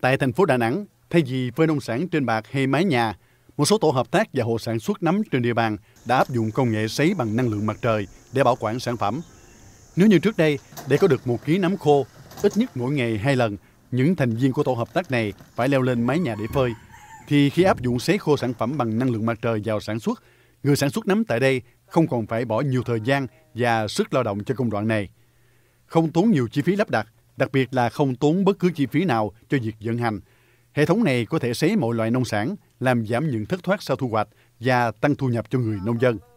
Tại thành phố Đà Nẵng, thay vì phơi nông sản trên bạc hay mái nhà, một số tổ hợp tác và hộ sản xuất nấm trên địa bàn đã áp dụng công nghệ sấy bằng năng lượng mặt trời để bảo quản sản phẩm. Nếu như trước đây, để có được một ký nấm khô, ít nhất mỗi ngày hai lần, những thành viên của tổ hợp tác này phải leo lên mái nhà để phơi. Thì khi áp dụng sấy khô sản phẩm bằng năng lượng mặt trời vào sản xuất, người sản xuất nấm tại đây không còn phải bỏ nhiều thời gian và sức lao động cho công đoạn này. Không tốn nhiều chi phí lắp đặt, đặc biệt là không tốn bất cứ chi phí nào cho việc vận hành. Hệ thống này có thể sấy mọi loại nông sản, làm giảm những thất thoát sau thu hoạch và tăng thu nhập cho người nông dân.